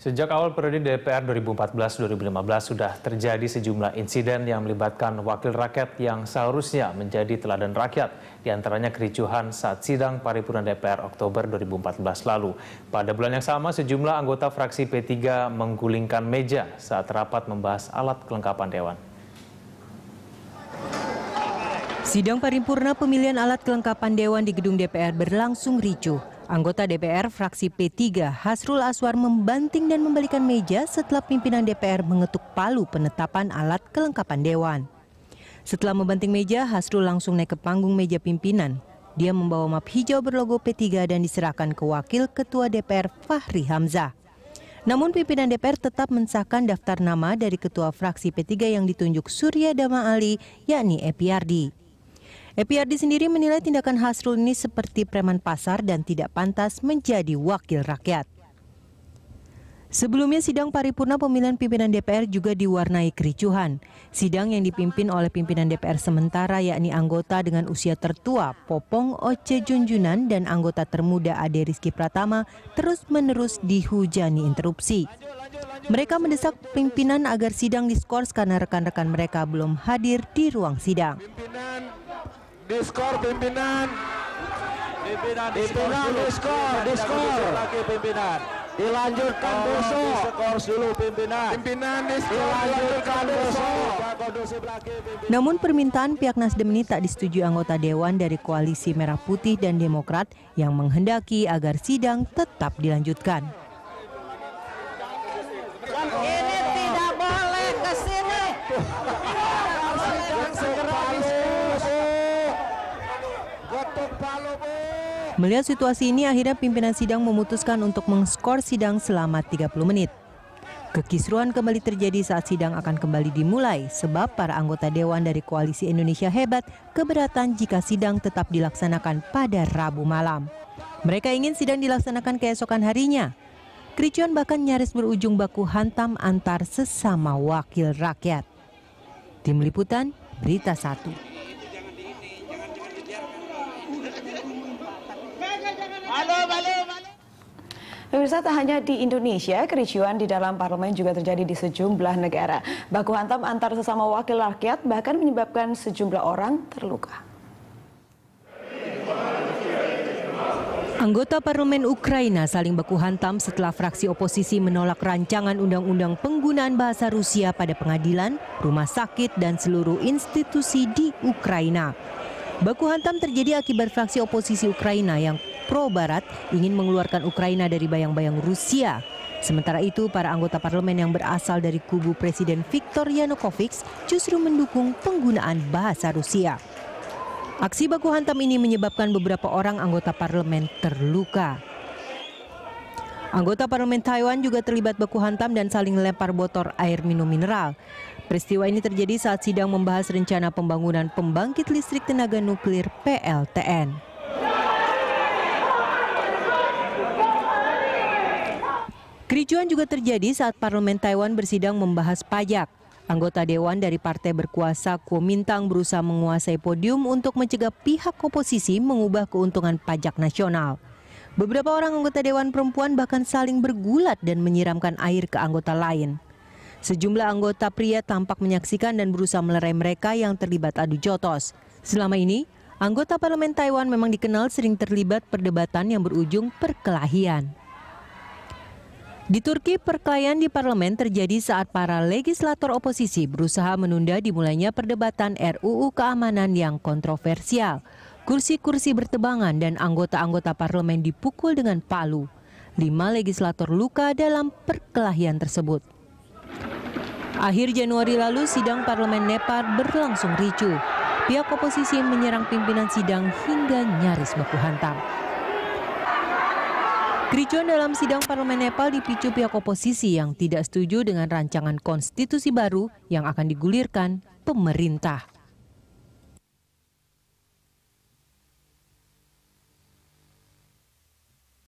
Sejak awal periode DPR 2014-2015 sudah terjadi sejumlah insiden yang melibatkan wakil rakyat yang seharusnya menjadi teladan rakyat, diantaranya kericuhan saat sidang paripurna DPR Oktober 2014 lalu. Pada bulan yang sama, sejumlah anggota fraksi P3 menggulingkan meja saat rapat membahas alat kelengkapan Dewan. Sidang paripurna pemilihan alat kelengkapan Dewan di gedung DPR berlangsung ricuh. Anggota DPR fraksi P3 Hasrul Aswar membanting dan membalikan meja setelah pimpinan DPR mengetuk palu penetapan alat kelengkapan dewan. Setelah membanting meja, Hasrul langsung naik ke panggung meja pimpinan. Dia membawa map hijau berlogo P3 dan diserahkan ke Wakil Ketua DPR Fahri Hamzah. Namun pimpinan DPR tetap mensahkan daftar nama dari ketua fraksi P3 yang ditunjuk Surya Dama Ali, yakni Epiardi. Epiardi sendiri menilai tindakan Hasrul ini seperti preman pasar dan tidak pantas menjadi wakil rakyat. Sebelumnya sidang paripurna pemilihan pimpinan DPR juga diwarnai kericuhan. Sidang yang dipimpin oleh pimpinan DPR sementara yakni anggota dengan usia tertua Popong Oce Junjunan dan anggota termuda Ade Rizky Pratama terus-menerus dihujani interupsi. Mereka mendesak pimpinan agar sidang diskors karena rekan-rekan mereka belum hadir di ruang sidang diskor pimpinan pimpinan diskor diskor diskor lagi pimpinan dilanjutkan oh, besok diskor dulu pimpinan pimpinan diskor dilanjutkan besok namun permintaan pihak Nasdem ini tak disetujui anggota dewan dari koalisi Merah Putih dan Demokrat yang menghendaki agar sidang tetap dilanjutkan. Ini tidak boleh ke sini. Melihat situasi ini, akhirnya pimpinan sidang memutuskan untuk mengskor sidang selama 30 menit. Kekisruan kembali terjadi saat sidang akan kembali dimulai sebab para anggota dewan dari Koalisi Indonesia Hebat keberatan jika sidang tetap dilaksanakan pada Rabu malam. Mereka ingin sidang dilaksanakan keesokan harinya. Kericuan bahkan nyaris berujung baku hantam antar sesama wakil rakyat. Tim Liputan, Berita 1. Pemirsa tak hanya di Indonesia, kericuan di dalam parlemen juga terjadi di sejumlah negara. Baku hantam antar sesama wakil rakyat bahkan menyebabkan sejumlah orang terluka. Anggota parlemen Ukraina saling baku hantam setelah fraksi oposisi menolak rancangan undang-undang penggunaan bahasa Rusia pada pengadilan, rumah sakit, dan seluruh institusi di Ukraina. Baku hantam terjadi akibat fraksi oposisi Ukraina yang pro-Barat ingin mengeluarkan Ukraina dari bayang-bayang Rusia. Sementara itu, para anggota parlemen yang berasal dari kubu Presiden Viktor Yanukovych justru mendukung penggunaan bahasa Rusia. Aksi baku hantam ini menyebabkan beberapa orang anggota parlemen terluka. Anggota parlemen Taiwan juga terlibat baku hantam dan saling lempar botol air minum mineral. Peristiwa ini terjadi saat sidang membahas rencana pembangunan pembangkit listrik tenaga nuklir PLTN. Kericuan juga terjadi saat parlemen Taiwan bersidang membahas pajak. Anggota dewan dari partai berkuasa Kuomintang berusaha menguasai podium untuk mencegah pihak oposisi mengubah keuntungan pajak nasional. Beberapa orang anggota dewan perempuan bahkan saling bergulat dan menyiramkan air ke anggota lain. Sejumlah anggota pria tampak menyaksikan dan berusaha melerai mereka yang terlibat adu jotos. Selama ini, anggota parlemen Taiwan memang dikenal sering terlibat perdebatan yang berujung perkelahian. Di Turki, perkelahian di parlemen terjadi saat para legislator oposisi berusaha menunda dimulainya perdebatan RUU keamanan yang kontroversial. Kursi-kursi bertebangan dan anggota-anggota parlemen dipukul dengan palu. Lima legislator luka dalam perkelahian tersebut. Akhir Januari lalu, sidang parlemen Nepal berlangsung ricu. Pihak oposisi menyerang pimpinan sidang hingga nyaris baku hantam. Kericuan dalam sidang parlemen Nepal dipicu pihak oposisi yang tidak setuju dengan rancangan konstitusi baru yang akan digulirkan pemerintah.